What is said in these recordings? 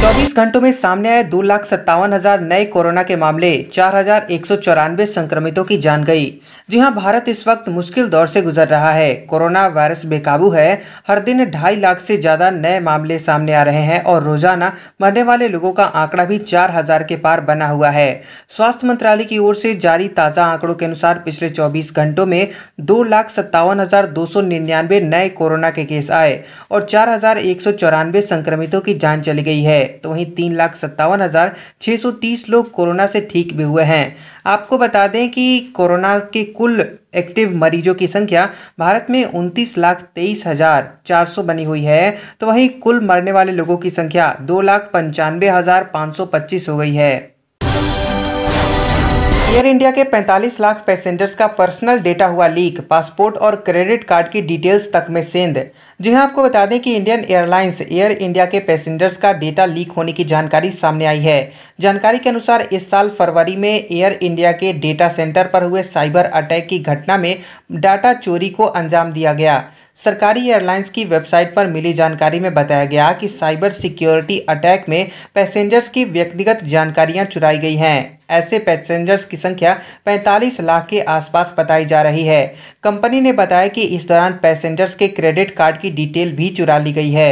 चौबीस घंटों में सामने आए दो लाख सत्तावन हजार नए कोरोना के मामले चार हजार एक सौ चौरानवे संक्रमितों की जान गई जी हाँ भारत इस वक्त मुश्किल दौर से गुजर रहा है कोरोना वायरस बेकाबू है हर दिन ढाई लाख से ज्यादा नए मामले सामने आ रहे हैं और रोजाना मरने वाले लोगों का आंकड़ा भी चार हजार के पार बना हुआ है स्वास्थ्य मंत्रालय की ओर से जारी ताज़ा आंकड़ों के अनुसार पिछले चौबीस घंटों में दो लाख सत्तावन हजार दो सौ निन्यानवे नए कोरोना के केस आए और चार हजार एक सौ चौरानवे संक्रमितों की जान चली गई है है तो वहीं तीन लाख सत्तावन हज़ार छः सौ तीस लोग कोरोना से ठीक भी हुए हैं आपको बता दें कि कोरोना के कुल एक्टिव मरीजों की संख्या भारत में उनतीस लाख तेईस हजार चार सौ बनी हुई है तो वहीं कुल मरने वाले लोगों की संख्या दो लाख पंचानवे हजार पाँच सौ पच्चीस हो गई है एयर इंडिया के 45 लाख पैसेंजर्स का पर्सनल डेटा हुआ लीक पासपोर्ट और क्रेडिट कार्ड की डिटेल्स तक में सेंध जी हाँ आपको बता दें कि इंडियन एयरलाइंस एयर इंडिया के पैसेंजर्स का डेटा लीक होने की जानकारी सामने आई है जानकारी के अनुसार इस साल फरवरी में एयर इंडिया के डेटा सेंटर पर हुए साइबर अटैक की घटना में डाटा चोरी को अंजाम दिया गया सरकारी एयरलाइंस की वेबसाइट पर मिली जानकारी में बताया गया कि साइबर सिक्योरिटी अटैक में पैसेंजर्स की व्यक्तिगत जानकारियां चुराई गई हैं ऐसे पैसेंजर्स की संख्या 45 लाख के आसपास बताई जा रही है कंपनी ने बताया कि इस दौरान पैसेंजर्स के क्रेडिट कार्ड की डिटेल भी चुरा ली गई है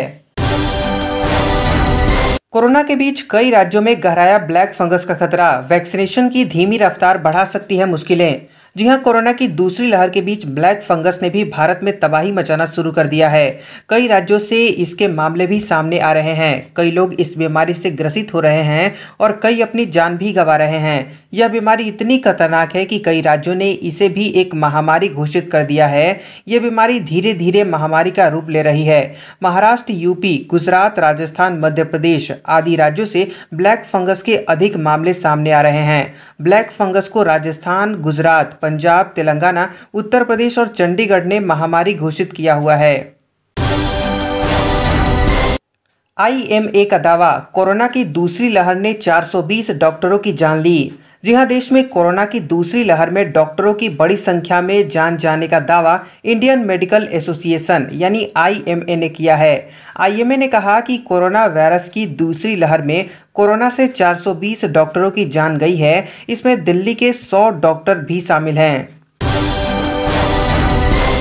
कोरोना के बीच कई राज्यों में गहराया ब्लैक फंगस का खतरा वैक्सीनेशन की धीमी रफ्तार बढ़ा सकती है मुश्किलें जी हां कोरोना की दूसरी लहर के बीच ब्लैक फंगस ने भी भारत में तबाही मचाना शुरू कर दिया है कई राज्यों से इसके मामले भी सामने आ रहे हैं कई लोग इस बीमारी से ग्रसित हो रहे हैं और कई अपनी जान भी गंवा रहे हैं यह बीमारी इतनी खतरनाक है कि कई राज्यों ने इसे भी एक महामारी घोषित कर दिया है यह बीमारी धीरे धीरे महामारी का रूप ले रही है महाराष्ट्र यूपी गुजरात राजस्थान मध्य प्रदेश आदि राज्यों से ब्लैक फंगस के अधिक मामले सामने आ रहे हैं ब्लैक फंगस को राजस्थान गुजरात पंजाब तेलंगाना उत्तर प्रदेश और चंडीगढ़ ने महामारी घोषित किया हुआ है आईएमए का दावा कोरोना की दूसरी लहर ने 420 डॉक्टरों की जान ली जी हाँ देश में कोरोना की दूसरी लहर में डॉक्टरों की बड़ी संख्या में जान जाने का दावा इंडियन मेडिकल एसोसिएशन यानी आईएमए ने किया है आईएमए ने कहा कि कोरोना वायरस की दूसरी लहर में कोरोना से 420 डॉक्टरों की जान गई है इसमें दिल्ली के 100 डॉक्टर भी शामिल हैं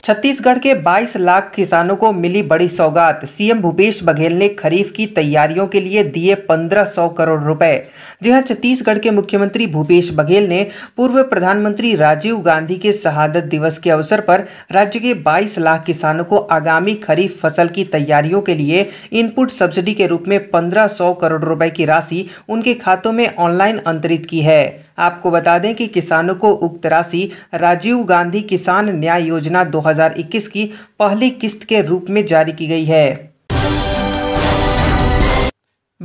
छत्तीसगढ़ के 22 लाख किसानों को मिली बड़ी सौगात सीएम भूपेश बघेल ने खरीफ की तैयारियों के लिए दिए 1500 करोड़ रुपए जी छत्तीसगढ़ के मुख्यमंत्री भूपेश बघेल ने पूर्व प्रधानमंत्री राजीव गांधी के शहादत दिवस के अवसर पर राज्य के 22 लाख किसानों को आगामी खरीफ फसल की तैयारियों के लिए इनपुट सब्सिडी के रूप में पंद्रह करोड़ रुपए की राशि उनके खातों में ऑनलाइन अंतरित की है आपको बता दें कि किसानों को उक्त राशि राजीव गांधी किसान न्याय योजना दो 2021 की पहली किस्त के रूप में जारी की गई है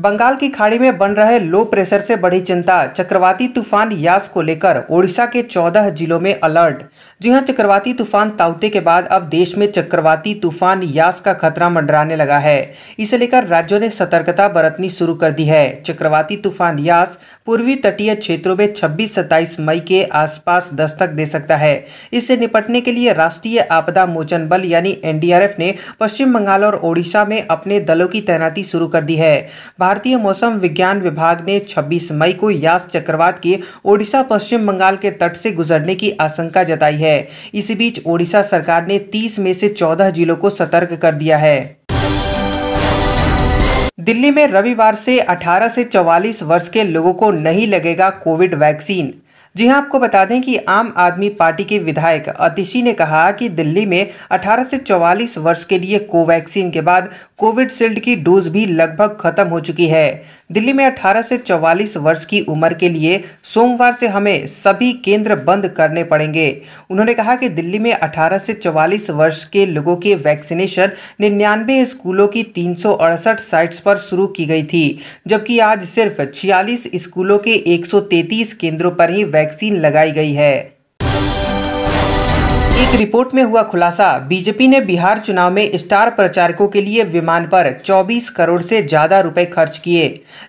बंगाल की खाड़ी में बन रहे लो प्रेशर से बड़ी चिंता चक्रवाती तूफान यास को लेकर ओडिशा के 14 जिलों में अलर्ट जी हाँ चक्रवाती तूफान ताउते के बाद अब देश में चक्रवाती तूफान यास का खतरा मंडराने लगा है इसे लेकर राज्यों ने सतर्कता बरतनी शुरू कर दी है चक्रवाती तूफान यास पूर्वी तटीय क्षेत्रों में छब्बीस सत्ताईस मई के आसपास दस्तक दे सकता है इससे निपटने के लिए राष्ट्रीय आपदा मोचन बल यानी एनडीआरएफ ने पश्चिम बंगाल और ओडिशा में अपने दलों की तैनाती शुरू कर दी है भारतीय मौसम विज्ञान विभाग ने 26 मई को यास चक्रवात के ओडिशा पश्चिम बंगाल के तट से गुजरने की आशंका जताई है इसी बीच ओडिशा सरकार ने 30 में से 14 जिलों को सतर्क कर दिया है दिल्ली में रविवार से 18 से 44 वर्ष के लोगों को नहीं लगेगा कोविड वैक्सीन जी हाँ आपको बता दें कि आम आदमी पार्टी के विधायक अतिशी ने कहा कि दिल्ली में 18 से 44 वर्ष के लिए कोवैक्सीन के बाद कोविडशील्ड की डोज भी लगभग खत्म हो चुकी है दिल्ली में 18 से 44 वर्ष की उम्र के लिए सोमवार से हमें सभी केंद्र बंद करने पड़ेंगे उन्होंने कहा कि दिल्ली में 18 से 44 वर्ष के लोगों के वैक्सीनेशन निन्यानवे स्कूलों की तीन साइट्स पर शुरू की गई थी जबकि आज सिर्फ छियालीस स्कूलों के एक केंद्रों पर ही वैक्सीन वैक्सीन लगाई गई है एक रिपोर्ट में हुआ खुलासा बीजेपी ने बिहार चुनाव में स्टार प्रचारकों के लिए विमान पर 24 करोड़ से ज्यादा रुपए खर्च किए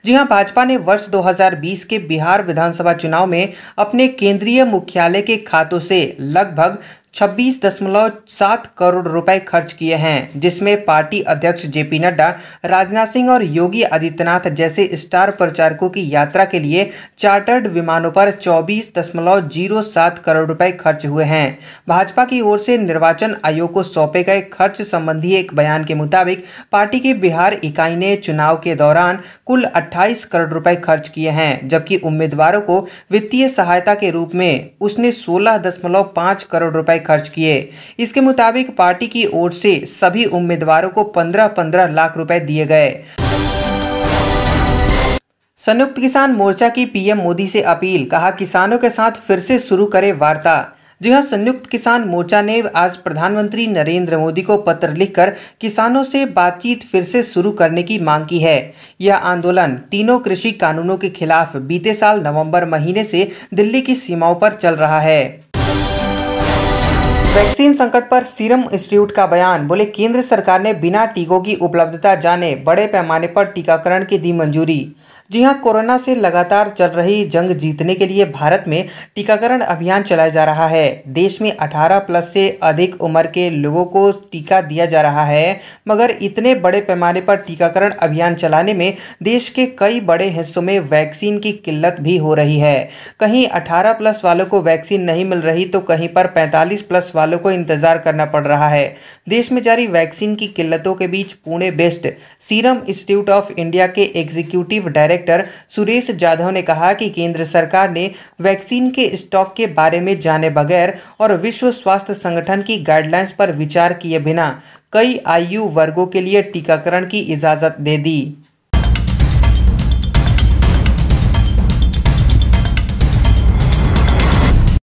जी हाँ भाजपा ने वर्ष 2020 के बिहार विधानसभा चुनाव में अपने केंद्रीय मुख्यालय के खातों से लगभग छब्बीस दशमलव सात करोड़ रुपए खर्च किए हैं जिसमें पार्टी अध्यक्ष जेपी नड्डा राजनाथ सिंह और योगी आदित्यनाथ जैसे स्टार प्रचारकों की यात्रा के लिए चार्टर्ड विमानों पर चौबीस दशमलव जीरो सात करोड़ रुपए खर्च हुए हैं भाजपा की ओर से निर्वाचन आयोग को सौंपे गए खर्च संबंधी एक बयान के मुताबिक पार्टी की बिहार इकाई ने चुनाव के दौरान कुल अट्ठाईस करोड़ रुपए खर्च किए हैं जबकि उम्मीदवारों को वित्तीय सहायता के रूप में उसने सोलह दशमलव पाँच करोड़ रुपए रुपए खर्च किए इसके मुताबिक पार्टी की ओर से सभी उम्मीदवारों को पंद्रह पंद्रह लाख रुपए दिए गए संयुक्त किसान मोर्चा की पीएम मोदी से अपील कहा किसानों के साथ फिर से शुरू करे वार्ता जी हाँ संयुक्त किसान मोर्चा ने आज प्रधानमंत्री नरेंद्र मोदी को पत्र लिखकर किसानों से बातचीत फिर से शुरू करने की मांग की है यह आंदोलन तीनों कृषि कानूनों के खिलाफ बीते साल नवंबर महीने से दिल्ली की सीमाओं पर चल रहा है वैक्सीन संकट पर सीरम इंस्टीट्यूट का बयान बोले केंद्र सरकार ने बिना टीकों की उपलब्धता जाने बड़े पैमाने पर टीकाकरण की दी मंजूरी जी हां कोरोना से लगातार चल रही जंग जीतने के लिए भारत में टीकाकरण अभियान चलाया जा रहा है देश में 18 प्लस से अधिक उम्र के लोगों को टीका दिया जा रहा है मगर इतने बड़े पैमाने पर टीकाकरण अभियान चलाने में देश के कई बड़े हिस्सों में वैक्सीन की किल्लत भी हो रही है कहीं अठारह प्लस वालों को वैक्सीन नहीं मिल रही तो कहीं पर पैंतालीस प्लस वालों को इंतजार करना पड़ रहा है देश में जारी वैक्सीन की किल्लतों के बीच Pune based serum institute of India के एग्जीक्यूटिव डायरेक्टर सुरेश जाधव ने कहा कि केंद्र सरकार ने वैक्सीन के स्टॉक के बारे में जाने बगैर और विश्व स्वास्थ्य संगठन की गाइडलाइंस पर विचार किए बिना कई आयु वर्गों के लिए टीकाकरण की इजाज़त दे दी